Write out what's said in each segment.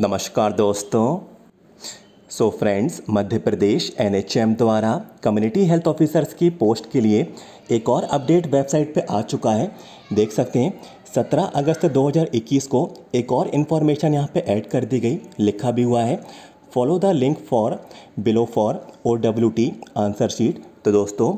नमस्कार दोस्तों so friends Madhya Pradesh NHM द्वारा कम्युनिटी हेल्थ ऑफिसर्स की पोस्ट के लिए एक और अपडेट वेबसाइट पे आ चुका है देख सकते हैं 17 अगस्त 2021 को एक और इन्फॉर्मेशन यहाँ पे ऐड कर दी गई लिखा भी हुआ है follow the link for below for O W T answer sheet तो दोस्तों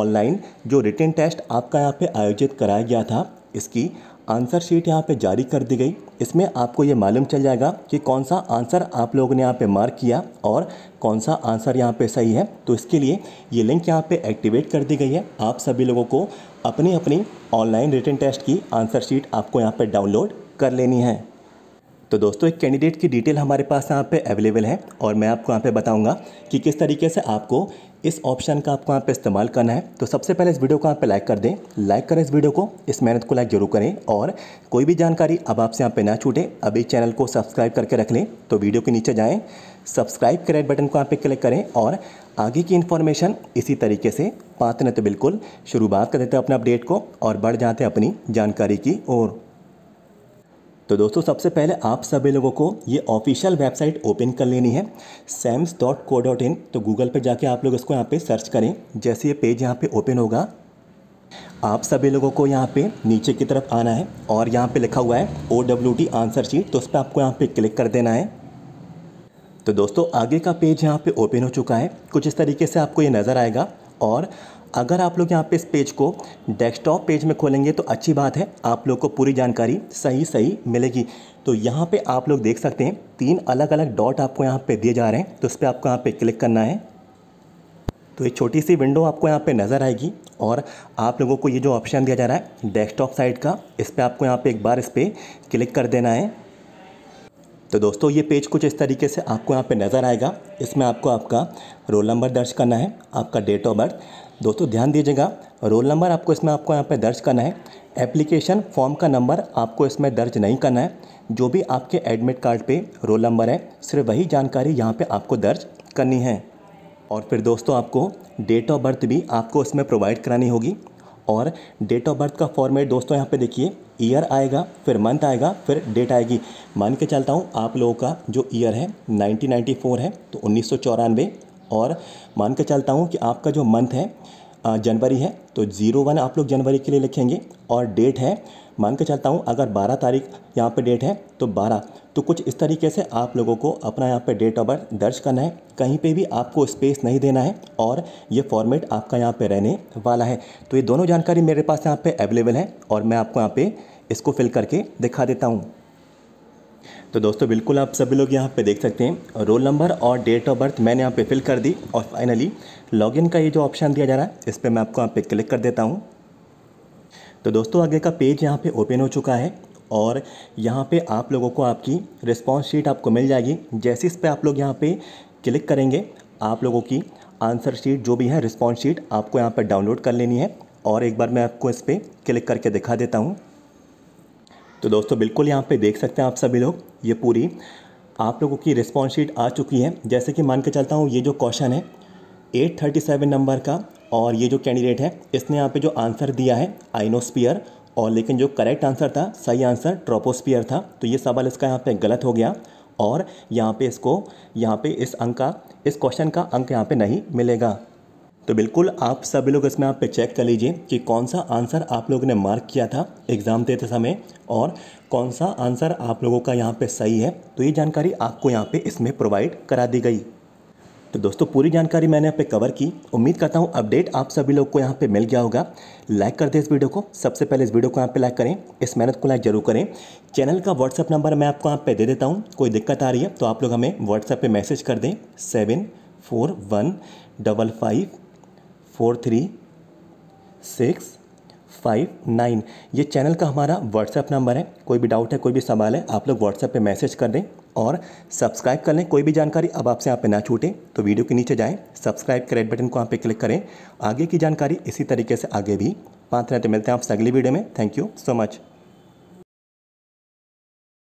ऑनलाइन जो रिटर्न टेस्ट आपका यहाँ पे आयोजित कराया गया था इसकी आंसर शीट यहाँ पे जारी कर दी गई इसमें आपको ये मालूम चल जाएगा कि कौन सा आंसर आप लोगों ने यहाँ पे मार्क किया और कौन सा आंसर यहाँ पे सही है तो इसके लिए ये लिंक यहाँ पे एक्टिवेट कर दी गई है आप सभी लोगों को अपनी अपनी ऑनलाइन रिटर्न टेस्ट की आंसर शीट आपको यहाँ पर डाउनलोड कर लेनी है तो दोस्तों एक कैंडिडेट की डिटेल हमारे पास यहाँ पे अवेलेबल है और मैं आपको यहाँ पे बताऊँगा कि किस तरीके से आपको इस ऑप्शन का आपको यहाँ पे इस्तेमाल करना है तो सबसे पहले इस वीडियो को यहाँ पे लाइक कर दें लाइक करें इस वीडियो को इस मेहनत को लाइक जरूर करें और कोई भी जानकारी अब आपसे यहाँ पर ना छूटे अभी चैनल को सब्सक्राइब करके रख लें तो वीडियो के नीचे जाएँ सब्सक्राइब रेड बटन को यहाँ पर क्लिक करें और आगे की इन्फॉर्मेशन इसी तरीके से पाते तो बिल्कुल शुरुआत कर देते हैं अपने अपडेट को और बढ़ जाते हैं अपनी जानकारी की ओर तो दोस्तों सबसे पहले आप सभी लोगों को ये ऑफिशियल वेबसाइट ओपन कर लेनी है Sams dot co dot in तो गूगल पर जाके आप लोग इसको यहाँ पे सर्च करें जैसे ये पेज यहाँ पे ओपन होगा आप सभी लोगों को यहाँ पे नीचे की तरफ आना है और यहाँ पे लिखा हुआ है O W T answer sheet तो उस पर आपको यहाँ पे क्लिक कर देना है तो दोस्तों आगे का पेज यहाँ पे ओपन हो चुका है कुछ इस तरीके से आपको ये नज़र आएगा और अगर आप लोग यहाँ पे इस पेज को डेस्कटॉप पेज में खोलेंगे तो अच्छी बात है आप लोग को पूरी जानकारी सही सही मिलेगी तो यहाँ पे आप लोग देख सकते हैं तीन अलग अलग डॉट आपको यहाँ पे दिए जा रहे हैं तो इस पर आपको यहाँ पे क्लिक करना है तो एक छोटी सी विंडो आपको यहाँ पे नज़र आएगी और आप लोगों को ये जो ऑप्शन दिया जा रहा है डेस्कटॉप साइड का इस पर आपको यहाँ पर एक बार इस पर क्लिक कर देना है तो दोस्तों ये पेज कुछ इस तरीके से आपको यहाँ पे नज़र आएगा इसमें आपको आपका रोल नंबर दर्ज करना है आपका डेट ऑफ बर्थ दोस्तों ध्यान दीजिएगा रोल नंबर आपको इसमें आपको यहाँ पर दर्ज करना है एप्लीकेशन फॉर्म का नंबर आपको इसमें दर्ज नहीं करना है जो भी आपके एडमिट कार्ड पे रोल नंबर है सिर्फ वही जानकारी यहाँ पे आपको दर्ज करनी है और फिर दोस्तों आपको डेट ऑफ बर्थ भी आपको इसमें प्रोवाइड करानी होगी और डेट ऑफ बर्थ का फॉर्मेट दोस्तों यहाँ पे देखिए ईयर आएगा फिर मंथ आएगा फिर डेट आएगी मान के चलता हूँ आप लोगों का जो ईयर है 1994 है तो उन्नीस और मान कर चलता हूँ कि आपका जो मंथ है जनवरी है तो ज़ीरो वन आप लोग जनवरी के लिए लिखेंगे और डेट है मान के चलता हूँ अगर 12 तारीख यहाँ पे डेट है तो 12 तो कुछ इस तरीके से आप लोगों को अपना यहाँ पे डेट ऑफ बर्थ दर्ज करना है कहीं पे भी आपको स्पेस नहीं देना है और ये फॉर्मेट आपका यहाँ पे रहने वाला है तो ये दोनों जानकारी मेरे पास यहाँ पर अवेलेबल है और मैं आपको यहाँ पर इसको फिल करके दिखा देता हूँ तो दोस्तों बिल्कुल आप सभी लोग यहाँ पे देख सकते हैं रोल नंबर और डेट ऑफ बर्थ मैंने यहाँ पे फिल कर दी और फाइनली लॉगिन का ये जो ऑप्शन दिया जा रहा है इस पर मैं आपको यहाँ पे क्लिक कर देता हूँ तो दोस्तों आगे का पेज यहाँ पे ओपन हो चुका है और यहाँ पे आप लोगों को आपकी रिस्पॉन्स शीट आपको मिल जाएगी जैसे इस पर आप लोग यहाँ पे क्लिक करेंगे आप लोगों की आंसर शीट जो भी है रिस्पॉन्स शीट आपको यहाँ पर डाउनलोड कर लेनी है और एक बार मैं आपको इस पर क्लिक करके दिखा देता हूँ तो दोस्तों बिल्कुल यहाँ पे देख सकते हैं आप सभी लोग ये पूरी आप लोगों की रिस्पॉन्स शीट आ चुकी है जैसे कि मान के चलता हूँ ये जो क्वेश्चन है 837 नंबर का और ये जो कैंडिडेट है इसने यहाँ पे जो आंसर दिया है आइनोस्पियर और लेकिन जो करेक्ट आंसर था सही आंसर ट्रोपोस्पियर था तो ये सवाल इसका यहाँ पर गलत हो गया और यहाँ पर इसको यहाँ पर इस अंक का इस क्वेश्चन का अंक यहाँ पर नहीं मिलेगा तो बिल्कुल आप सभी लोग इसमें आप पे चेक कर लीजिए कि कौन सा आंसर आप लोगों ने मार्क किया था एग्ज़ाम देते समय और कौन सा आंसर आप लोगों का यहाँ पे सही है तो ये जानकारी आपको यहाँ पे इसमें प्रोवाइड करा दी गई तो दोस्तों पूरी जानकारी मैंने यहाँ पे कवर की उम्मीद करता हूँ अपडेट आप सभी लोग को यहाँ पे मिल गया होगा लाइक कर दें इस वीडियो को सबसे पहले इस वीडियो को यहाँ पे लाइक करें इस मेहनत को लाइक जरूर करें चैनल का व्हाट्सअप नंबर मैं आपको यहाँ पे दे देता हूँ कोई दिक्कत आ रही है तो आप लोग हमें व्हाट्सएप पर मैसेज कर दें seven four one double five four three six five nine ये चैनल का हमारा व्हाट्सएप नंबर है कोई भी डाउट है कोई भी सवाल है आप लोग व्हाट्सएप पे मैसेज कर दें और सब्सक्राइब कर लें कोई भी जानकारी अब आपसे यहाँ पे ना छूटे तो वीडियो के नीचे जाएं सब्सक्राइब के रेड बटन को यहाँ पे क्लिक करें आगे की जानकारी इसी तरीके से आगे भी पाँच रहते मिलते हैं आपसे अगली वीडियो में थैंक यू सो मच